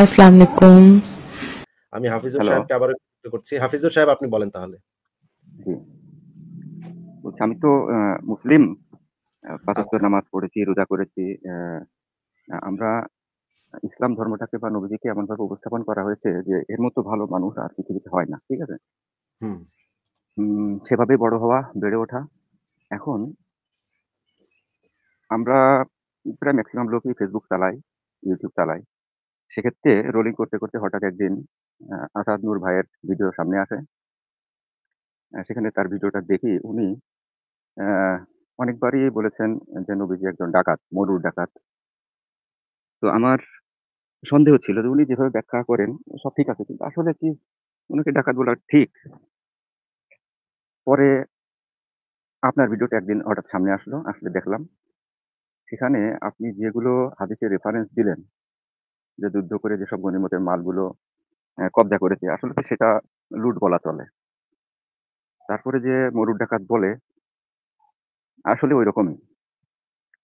আসসালামু আলাইকুম আমি হাফিজুর সাহেবকে আবার করছি হাফিজুর সাহেব আপনি বলেন তাহলে বলছি আমি তো মুসলিম পাঁচাত্তর আচ্ছা। নামাজ পড়েছি রোজা করেছি আমরা ইসলাম ধর্মটাকে বা নবীজিকে এমনভাবে উপস্থাপন করা হয়েছে যে এর মতো ভালো মানুষ আর পৃথিবীতে হয় না ঠিক আছে সেভাবে বড় হওয়া বেড়ে ওঠা এখন আমরা প্রায় ম্যাক্সিমাম লোকই ফেসবুক চালাই ইউটিউব চালাই সেক্ষেত্রে রোলিং করতে করতে হঠাৎ একদিন আহ, আসাদ নূর ভাইয়ের ভিডিও সামনে আসে। সেখানে তার ভিডিওটা দেখি উনি অনেকবারই বলেছেন যে, "নবীজি একজন ডাকাত, মরুর ডাকাত।" তো আমার সন্দেহ ছিল যে উনি যেভাবে ব্যাখ্যা করেন সব ঠিক আছে। কিন্তু আসলে কি উনাকে ডাকাত বলা ঠিক? পরে আপনার ভিডিওটা একদিন হঠাৎ সামনে আসলো। আসলে দেখলাম। সেখানে আপনি যেগুলো হাদিসে রেফারেন্স দিলেন যে যুদ্ধ করে যেসব গণিমতের মালগুলো কব্জা করেছে আসলে তো সেটা লুট বলা চলে তারপরে যে মরুর ডাকাত বলে আসলে ওই রকমই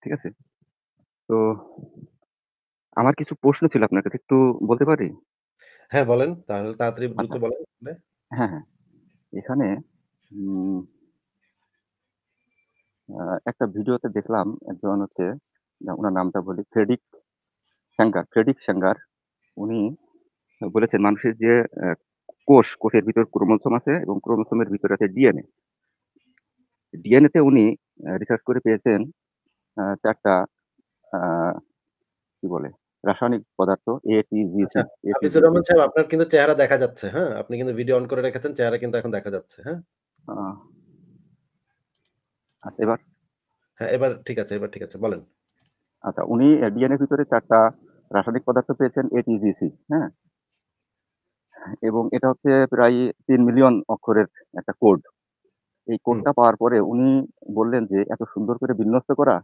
ঠিক আছে তো আমার কিছু প্রশ্ন ছিল আপনার কাছে একটু বলতে পারি হ্যাঁ বলেন তাহলে তাড়াতাড়ি দ্রুত আচ্ছা। বলেন হ্যাঁ হ্যাঁ এখানে একটা ভিডিওতে দেখলাম একজন হচ্ছে ওনার নামটা বলি ফ্রেডিক স্যাঙ্গার ফ্রেডিক স্যাঙ্গার উনি বলেছেন মানুষের যে কোষ কোষের ভিতর ক্রোমোসোম আছে এবং ক্রোমোসোমের ভিতরে আছে ডিএনএ ডিএনএ তে উনি রিসার্চ করে পেয়েছেন চারটা কি বলে রাসায়নিক পদার্থ এ আচ্ছা, সাহেব আপনার কিন্তু চেহারা দেখা যাচ্ছে হ্যাঁ আপনি কিন্তু ভিডিও অন করে রেখেছেন চেহারা কিন্তু এখন দেখা যাচ্ছে হ্যাঁ আচ্ছা এবার হ্যাঁ এবার ঠিক আছে এবার ঠিক আছে বলেন আচ্ছা উনি ডিএনএ ভিতরে চারটা রাসায়নিক পদার্থ পেয়েছেন এটিজিসি হ্যাঁ এবং এটা হচ্ছে প্রায় তিন মিলিয়ন অক্ষরের একটা কোড এই কোডটা পাওয়ার পরে উনি বললেন যে এত সুন্দর করে বিন্যস্ত করা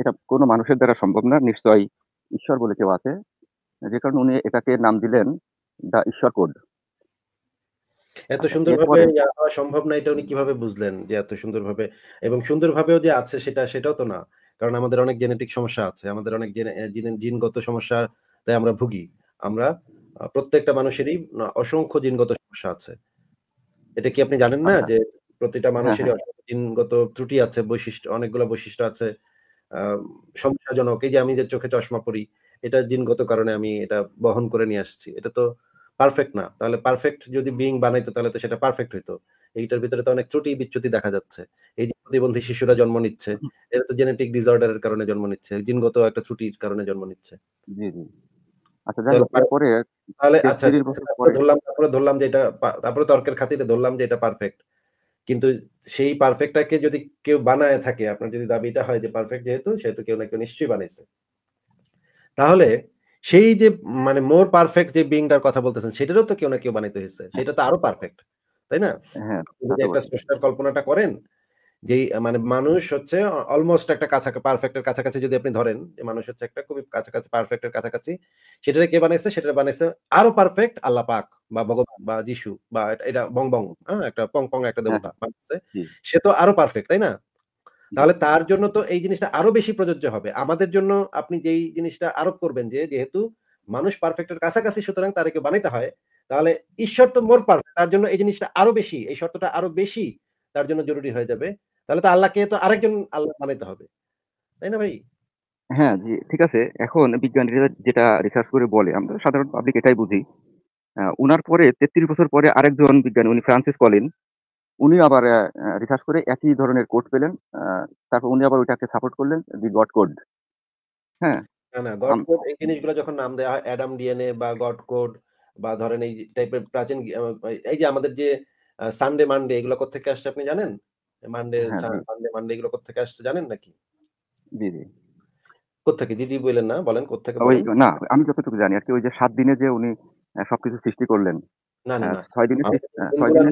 এটা কোনো মানুষের দ্বারা সম্ভব না নিশ্চয়ই ঈশ্বর বলে কেউ আছে যে কারণে উনি এটাকে নাম দিলেন দা ঈশ্বর কোড এত আচ্ছা, সুন্দরভাবে সম্ভব না এটা উনি কিভাবে বুঝলেন যে এত সুন্দরভাবে এবং সুন্দরভাবেও যে আছে সেটা সেটাও তো না কারণ আমাদের অনেক জেনেটিক সমস্যা আছে আমাদের অনেক জিনগত সমস্যা তাই আমরা ভুগি আমরা প্রত্যেকটা মানুষেরই অসংখ্য জিনগত সমস্যা আছে এটা কি আপনি জানেন না হ্যাঁ, হ্যাঁ। যে প্রতিটা হ্যাঁ, মানুষেরই জিনগত ত্রুটি আছে বৈশিষ্ট্য অনেকগুলো বৈশিষ্ট্য আছে সমস্যাজনক এই যে আমি যে চোখে চশমা পরি এটা জিনগত কারণে আমি এটা বহন করে নিয়ে আসছি এটা তো পারফেক্ট না তাহলে পারফেক্ট যদি বিইং বানাইতো তাহলে তো সেটা পারফেক্ট হইতো এইটার ভিতরে তো অনেক ত্রুটি বিচ্যুতি দেখা যাচ্ছে এই যে প্রতিবন্ধী শিশুরা জন্ম নিচ্ছে এরা তো জেনেটিক ডিসঅর্ডারের কারণে জন্ম নিচ্ছে জিনগত একটা ত্রুটির কারণে জন্ম নিচ্ছে আচ্ছা, তাহলে আচ্ছা ধরলাম ধরলাম যে এটা তারপরে তর্কের খাতিরে ধরলাম যে এটা পারফেক্ট কিন্তু সেই পারফেক্টটাকে যদি কেউ বানায় থাকে আপনার যদি দাবিটা হয় যে পারফেক্ট যেহেতু সেহেতু কেউ না কেউ নিশ্চয়ই বানাইছে তাহলে সেই যে মানে মোর পারফেক্ট যে বিংটার কথা বলতেছেন সেটারও তো কেউ না কেউ বানাইতে হয়েছে হ্যাঁ। সেটা তো আরো পারফেক্ট তাই না হ্যাঁ, একটা স্রষ্টার কল্পনাটা করেন যে মানে মানুষ হচ্ছে অলমোস্ট একটা কাছাকাছি পারফেক্টের কাছাকাছি যদি আপনি ধরেন যে মানুষ হচ্ছে একটা খুবই কাছাকাছি পারফেক্টের কাছাকাছি সেটা কে বানাইছে সেটা বানাইছে আরো পারফেক্ট আল্লাহ পাক বা ভগবান বা যিশু বা এটা বং বং হ্যাঁ একটা পং পং একটা হ্যাঁ। দেবতা বানাইছে সে তো আরো পারফেক্ট তাই না তাহলে তার জন্য তো এই জিনিসটা আরো বেশি প্রযোজ্য হবে আমাদের জন্য আপনি যেই জিনিসটা আরোপ করবেন যে যেহেতু মানুষ পারফেক্টের কাছাকাছি সুতরাং তাদেরকে বানাইতে হয় তাহলে ঈশ্বর তো মোর পারফেক্ট তার জন্য এই জিনিসটা আরো বেশি এই শর্তটা আরো বেশি তার জন্য জরুরি হয়ে যাবে তাহলে তো আল্লাহকে তো আরেকজন আল্লাহ বানাইতে হবে তাই না ভাই হ্যাঁ জি ঠিক আছে এখন বিজ্ঞানীরা যেটা রিসার্চ করে বলে আমরা সাধারণ পাবলিক এটাই বুঝি উনার পরে তেত্রিশ বছর পরে আরেকজন বিজ্ঞানী উনি ফ্রান্সিস কলিন উনি আবার রিসার্চ করে একই ধরনের কোড পেলেন তারপর উনি আবার ওইটাকে সাপোর্ট করলেন দি গড কোড হ্যাঁ না গড কোড এই জিনিসগুলো যখন নাম দেওয়া হয় অ্যাডাম ডিএনএ বা গড কোড বা ধরেন এই টাইপের প্রাচীন এই যে আমাদের যে সানডে মানডে এগুলো কোথেকে আসছে আপনি জানেন মানডে হ্যাঁ, হ্যাঁ। সানডে মানডে এগুলো কোথেকে আসছে জানেন নাকি জি জি কোথেকে দিদি বলেন না বলেন কোথেকে না আমি যতটুকু জানি আর কি ওই যে সাত দিনে যে উনি সবকিছু সৃষ্টি করলেন না না হ্যাঁ, ছয় দিনে ছয় দিনে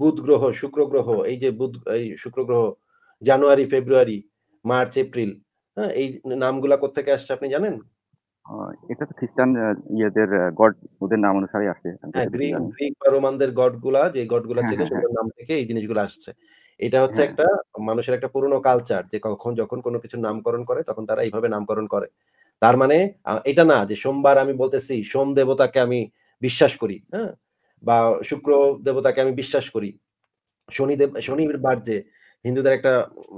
বুধ গ্রহ শুক্র গ্রহ এই যে বুধ এই শুক্র গ্রহ জানুয়ারি ফেব্রুয়ারি মার্চ এপ্রিল হ্যাঁ এই নামগুলা কোথেকে আসছে আপনি জানেন এটা তো খ্রিস্টান ইয়েদের গড ওদের নাম অনুসারে আসে হ্যাঁ, গ্রিক গ্রিক বা রোমানদের গড গুলা যে গড গুলা হ্যাঁ, ছিল হ্যাঁ, সেগুলোর নাম থেকে এই জিনিসগুলো আসছে এটা হচ্ছে একটা মানুষের একটা পুরনো কালচার যে কখন যখন কোনো কিছু নামকরণ করে তখন তারা এইভাবে নামকরণ করে তার মানে এটা না যে সোমবার আমি বলতেছি সোম দেবতাকে আমি বিশ্বাস করি হ্যাঁ বা শুক্র দেবতাকে আমি বিশ্বাস করি শনি দেব শনির বার যে হিন্দুদের একটা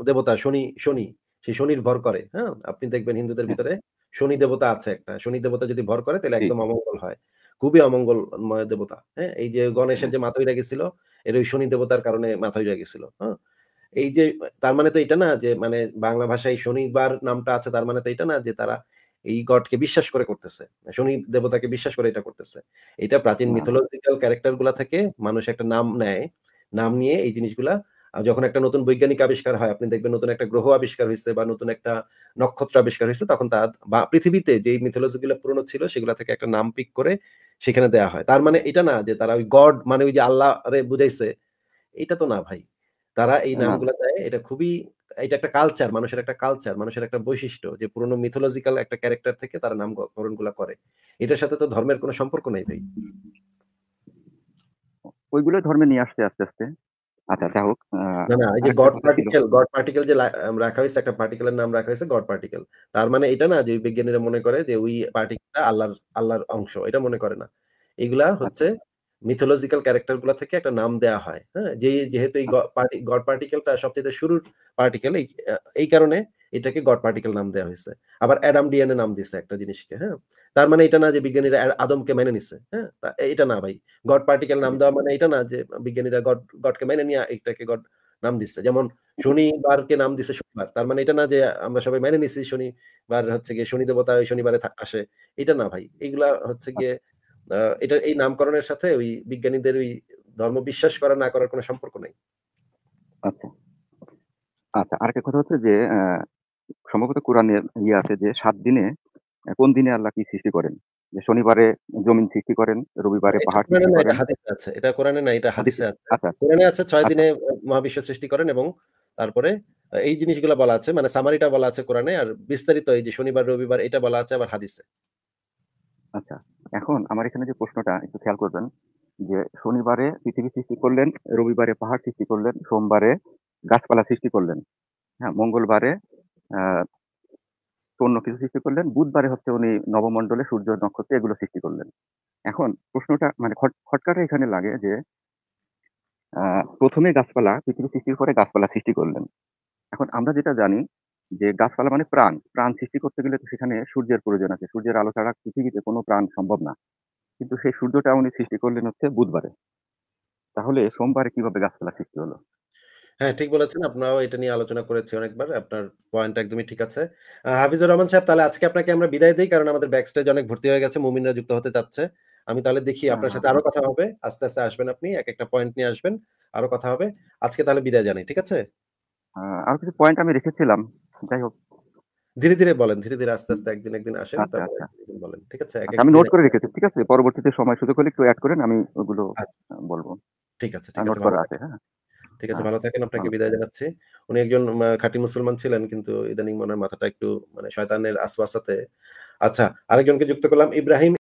দেবতা শনি শনি সেই শনির ভর করে হ্যাঁ আপনি দেখবেন হিন্দুদের হ্যাঁ। ভিতরে শনি দেবতা আছে একটা শনি দেবতা যদি ভর করে তাহলে একদম অমঙ্গল হয় খুবই অমঙ্গলময় দেবতা হ্যাঁ এই যে গণেশের যে মাথায় গেছিল এর ওই শনি দেবতার কারণে মাথায় গেছিল হ্যাঁ এই যে তার মানে তো এটা না যে মানে বাংলা ভাষায় শনিবার নামটা আছে তার মানে তো এটা না যে তারা এই গডকে বিশ্বাস করে করতেছে শনি দেবতাকে বিশ্বাস করে এটা করতেছে এটা প্রাচীন মিথোলজিক্যাল ক্যারেক্টার গুলা থেকে মানুষ একটা নাম নেয় নাম নিয়ে এই জিনিসগুলা যখন একটা নতুন বৈজ্ঞানিক আবিষ্কার হয় আপনি দেখবেন নতুন একটা গ্রহ আবিষ্কার হয়েছে বা নতুন একটা নক্ষত্র আবিষ্কার হয়েছে তখন তার বা পৃথিবীতে যে মিথোলজি গুলো পুরনো ছিল সেগুলা থেকে একটা নাম পিক করে সেখানে দেয়া হয় তার মানে এটা না যে তারা ওই গড মানে ওই যে আল্লাহ রে বুঝাইছে এটা তো না ভাই তারা এই নামগুলা দেয় এটা খুবই এটা একটা কালচার মানুষের একটা কালচার মানুষের একটা বৈশিষ্ট্য যে পুরনো মিথোলজিক্যাল একটা ক্যারেক্টার থেকে তারা নামকরণ গুলা করে এটার সাথে তো ধর্মের কোনো সম্পর্ক নেই ভাই ওইগুলো ধর্মে নিয়ে আসতে আস্তে আস্তে আচ্ছা না এই যে গড পার্টিকেল গড যে রাখা হয়েছে একটা নাম রাখা হয়েছে গড পার্টিকেল তার মানে এটা না যে বিজ্ঞানীরা মনে করে যে ওই আল্লাহর আল্লাহর অংশ এটা মনে করে না এগুলা আচ্ছা। হচ্ছে মিথোলজিক্যাল গুলা থেকে একটা নাম দেয়া হয় হ্যাঁ যে যেহেতু এই গড পার্টিকেলটা সবচেয়ে শুরুর পার্টিকেল এই কারণে এটাকে গড পার্টিকেল নাম দেওয়া হয়েছে আবার অ্যাডাম ডিএনএ নাম দিছে একটা জিনিসকে হ্যাঁ তার মানে এটা না যে বিজ্ঞানীরা আদমকে মেনে নিছে হ্যাঁ এটা না ভাই গড পার্টিকেল নাম দেওয়া মানে এটা না যে বিজ্ঞানীরা গড গডকে মেনে নিয়ে এটাকে গড নাম দিচ্ছে যেমন শনিবারকে নাম দিছে শনিবার তার মানে এটা না যে আমরা সবাই মেনে নিছি শনিবার হচ্ছে গিয়ে শনি দেবতা ওই শনিবারে আসে এটা না ভাই এগুলা হচ্ছে গিয়ে এটা এই নামকরণের সাথে ওই বিজ্ঞানীদের ওই ধর্ম বিশ্বাস করা না করার কোনো সম্পর্ক নাই আচ্ছা আচ্ছা কথা হচ্ছে যে সম্ভবত কোরআনে ইয়ে আছে যে সাত দিনে কোন দিনে আল্লাহ কি সৃষ্টি করেন যে শনিবারে জমিন সৃষ্টি করেন রবিবারে পাহাড় সৃষ্টি করেন আছে এটা কোরআনে না এটা হাদিসে আছে আচ্ছা কোরআনে আছে ছয় আচ্ছা। দিনে মহাবিশ্ব সৃষ্টি করেন এবং তারপরে এই জিনিসগুলো বলা আছে মানে সামারিটা বলা আছে কোরআনে আর বিস্তারিত এই যে শনিবার রবিবার এটা বলা আছে আবার হাদিসে আচ্ছা এখন আমার এখানে যে প্রশ্নটা একটু খেয়াল করবেন যে শনিবারে পৃথিবী সৃষ্টি করলেন রবিবারে পাহাড় সৃষ্টি করলেন সোমবারে গাছপালা সৃষ্টি করলেন হ্যাঁ মঙ্গলবারে অন্য কিছু সৃষ্টি করলেন বুধবারে হচ্ছে উনি নবমণ্ডলে সূর্য নক্ষত্র এগুলো সৃষ্টি করলেন এখন প্রশ্নটা মানে খটকাটা এখানে লাগে যে প্রথমে গাছপালা পৃথিবী সৃষ্টির পরে গাছপালা সৃষ্টি করলেন এখন আমরা যেটা জানি যে গাছপালা মানে প্রাণ প্রাণ সৃষ্টি করতে গেলে তো সেখানে সূর্যের প্রয়োজন আছে সূর্যের আলো ছাড়া পৃথিবীতে কোনো প্রাণ সম্ভব না কিন্তু সেই সূর্যটা উনি সৃষ্টি করলেন হচ্ছে বুধবারে তাহলে সোমবারে কিভাবে গাছপালা সৃষ্টি হলো হ্যাঁ ঠিক বলেছেন আপনারাও এটা নিয়ে আলোচনা করেছি অনেকবার আপনার পয়েন্ট একদমই ঠিক আছে হাফিজুর রহমান সাহেব তাহলে আজকে আপনাকে আমরা বিদায় দিই কারণ আমাদের ব্যাক স্টেজ অনেক ভর্তি হয়ে গেছে মুমিনরা যুক্ত হতে চাচ্ছে আমি তাহলে দেখি আপনার সাথে আরো কথা হবে আস্তে আস্তে আসবেন আপনি এক একটা পয়েন্ট নিয়ে আসবেন আরো কথা হবে আজকে তাহলে বিদায় জানাই ঠিক আছে আর কিছু পয়েন্ট আমি রেখেছিলাম যাই হোক ধীরে ধীরে বলেন ধীরে ধীরে আস্তে আস্তে একদিন একদিন আসেন আচ্ছা, আচ্ছা। বলেন ঠিক আছে আচ্ছা, আমি নোট করে রেখেছি ঠিক আছে পরবর্তীতে সময় সুযোগ হলে একটু অ্যাড করেন আমি ওগুলো বলবো ঠিক আছে নোট করা আছে হ্যাঁ ঠিক আছে হ্যাঁ। ভালো থাকেন আপনাকে বিদায় জানাচ্ছি উনি একজন খাঁটি মুসলমান ছিলেন কিন্তু ইদানিং মনের মাথাটা একটু মানে শয়তানের আশপাশাতে আচ্ছা আরেকজনকে যুক্ত করলাম ইব্রাহিম